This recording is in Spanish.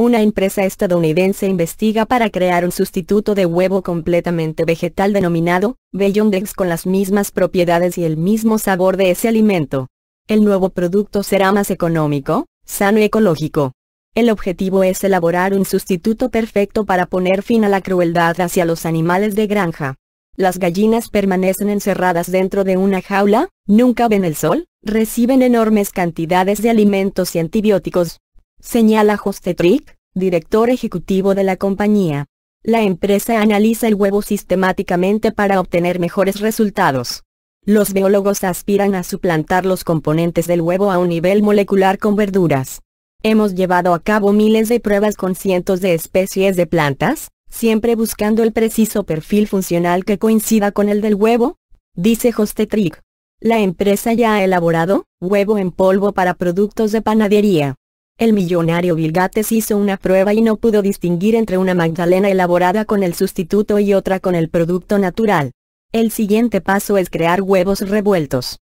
Una empresa estadounidense investiga para crear un sustituto de huevo completamente vegetal denominado Beyond Eggs con las mismas propiedades y el mismo sabor de ese alimento. El nuevo producto será más económico, sano y ecológico. El objetivo es elaborar un sustituto perfecto para poner fin a la crueldad hacia los animales de granja. Las gallinas permanecen encerradas dentro de una jaula, nunca ven el sol, reciben enormes cantidades de alimentos y antibióticos, Señala Hostetric, director ejecutivo de la compañía. La empresa analiza el huevo sistemáticamente para obtener mejores resultados. Los biólogos aspiran a suplantar los componentes del huevo a un nivel molecular con verduras. Hemos llevado a cabo miles de pruebas con cientos de especies de plantas, siempre buscando el preciso perfil funcional que coincida con el del huevo, dice Hostetric. La empresa ya ha elaborado huevo en polvo para productos de panadería. El millonario Bill Gates hizo una prueba y no pudo distinguir entre una magdalena elaborada con el sustituto y otra con el producto natural. El siguiente paso es crear huevos revueltos.